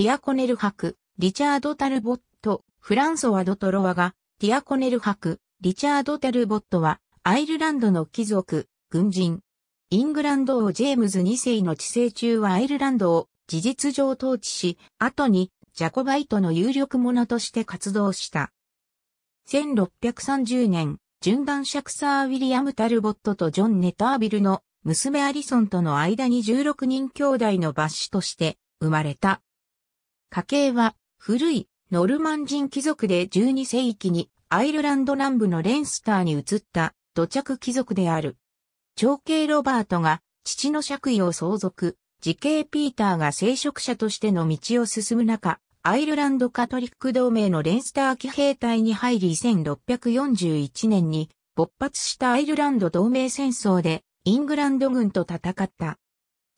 ティアコネル博、リチャード・タルボット、フランソワ・ドトロワが、ティアコネル博、リチャード・タルボットは、アイルランドの貴族、軍人。イングランド王ジェームズ2世の治世中はアイルランドを事実上統治し、後にジャコバイトの有力者として活動した。1630年、順シャクサー・ウィリアム・タルボットとジョン・ネタービルの娘アリソンとの間に16人兄弟の抜子として生まれた。家系は古いノルマン人貴族で12世紀にアイルランド南部のレンスターに移った土着貴族である。長兄ロバートが父の爵位を相続、時兄ピーターが聖職者としての道を進む中、アイルランドカトリック同盟のレンスター騎兵隊に入り1641年に勃発したアイルランド同盟戦争でイングランド軍と戦った。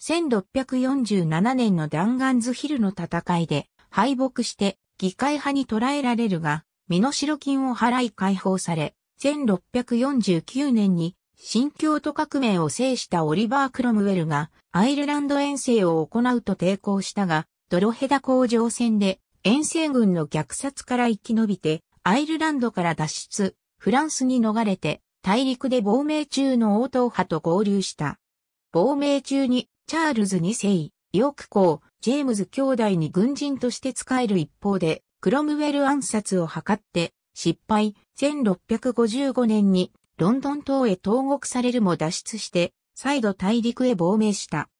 1647年のダンガンズヒルの戦いで敗北して議会派に捕らえられるが、身代金を払い解放され、1649年に新京都革命を制したオリバー・クロムウェルがアイルランド遠征を行うと抵抗したが、ドロヘダ工場戦で遠征軍の虐殺から生き延びて、アイルランドから脱出、フランスに逃れて、大陸で亡命中の応答派と合流した。亡命中にチャールズ2世、ヨーク公、ジェームズ兄弟に軍人として仕える一方で、クロムウェル暗殺を図って失敗、1655年にロンドン島へ投獄されるも脱出して、再度大陸へ亡命した。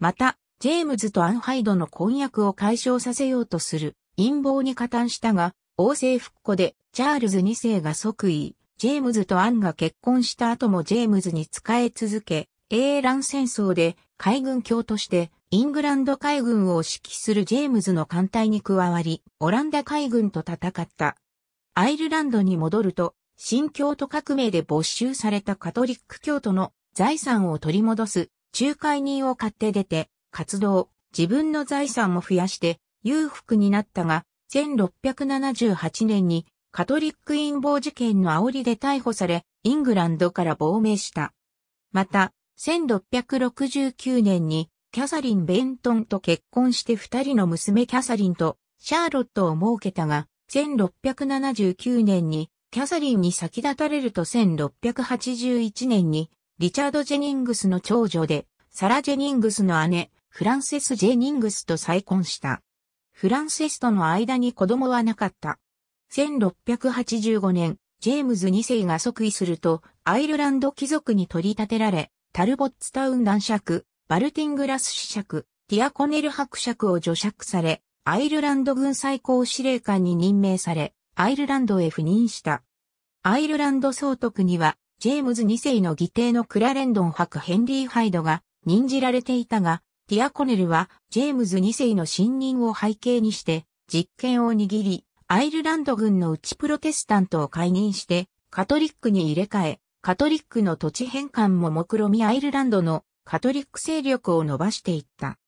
また、ジェームズとアンハイドの婚約を解消させようとする陰謀に加担したが、王政復古でチャールズ2世が即位、ジェームズとアンが結婚した後もジェームズに仕え続け、英蘭戦争で海軍卿としてイングランド海軍を指揮するジェームズの艦隊に加わり、オランダ海軍と戦った。アイルランドに戻ると、新教徒革命で没収されたカトリック教徒の財産を取り戻す仲介人を買って出て、活動、自分の財産も増やして裕福になったが、1678年にカトリック陰謀事件の煽りで逮捕され、イングランドから亡命した。また、1669年にキャサリン・ベントンと結婚して二人の娘キャサリンとシャーロットを設けたが、1679年にキャサリンに先立たれると1681年にリチャード・ジェニングスの長女でサラ・ジェニングスの姉フランセス・ジェニングスと再婚した。フランセスとの間に子供はなかった。1685年、ジェームズ2世が即位すると、アイルランド貴族に取り立てられ、タルボッツタウン男爵、バルティングラス子爵、ティアコネル伯爵を除爵され、アイルランド軍最高司令官に任命され、アイルランドへ赴任した。アイルランド総督には、ジェームズ2世の義弟のクラレンドン伯ヘンリー・ハイドが任じられていたが、ティアコネルはジェームズ2世の信任を背景にして実権を握り、アイルランド軍の内プロテスタントを解任してカトリックに入れ替え、カトリックの土地返還も目論みアイルランドのカトリック勢力を伸ばしていった。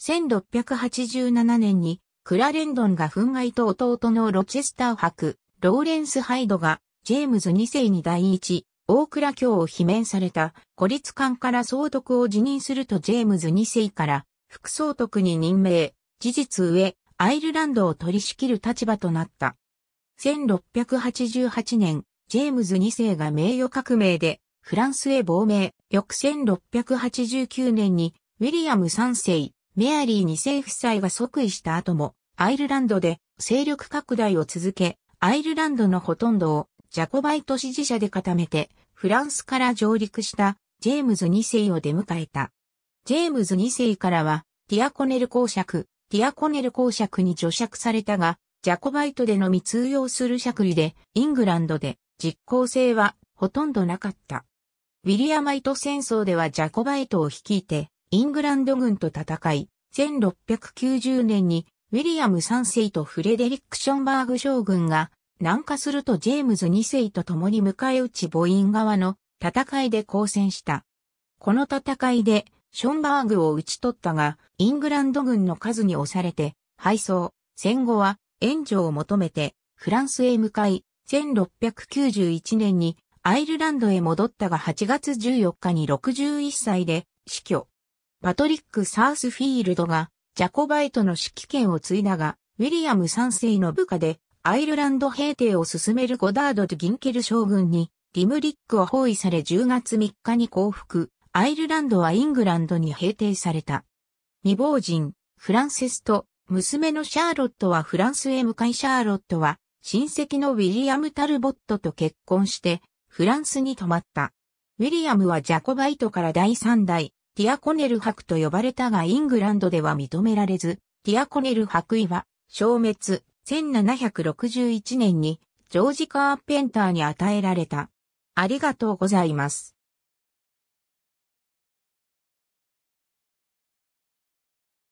1687年にクラレンドンが憤慨と弟のロチェスター博、ローレンス・ハイドがジェームズ2世に第一、大倉教を罷免された孤立官から総督を辞任するとジェームズ2世から副総督に任命、事実上、アイルランドを取り仕切る立場となった。1688年、ジェームズ2世が名誉革命でフランスへ亡命、翌1689年にウィリアム3世、メアリー2世夫妻が即位した後も、アイルランドで勢力拡大を続け、アイルランドのほとんどをジャコバイト支持者で固めて、フランスから上陸したジェームズ2世を出迎えた。ジェームズ2世からは、ティアコネル公爵、ティアコネル公爵に除爵されたが、ジャコバイトでのみ通用する爵位で、イングランドで実効性はほとんどなかった。ウィリアマイト戦争ではジャコバイトを率いて、イングランド軍と戦い、1690年にウィリアム3世とフレデリック・ションバーグ将軍が南下するとジェームズ2世と共に迎え撃ち母音側の戦いで交戦した。この戦いでションバーグを撃ち取ったが、イングランド軍の数に押されて、敗走、戦後は援助を求めてフランスへ向かい、1691年にアイルランドへ戻ったが8月14日に61歳で死去。パトリック・サースフィールドがジャコバイトの指揮権を継いだが、ウィリアム3世の部下でアイルランド平定を進めるゴダードとギンケル将軍にリムリックを包囲され10月3日に降伏、アイルランドはイングランドに平定された。未亡人、フランセスと娘のシャーロットはフランスへ向かいシャーロットは親戚のウィリアム・タルボットと結婚して、フランスに泊まった。ウィリアムはジャコバイトから第3代、ティアコネル博と呼ばれたがイングランドでは認められず、ティアコネル博位は消滅、1761年にジョージ・カーペンターに与えられた。ありがとうございます。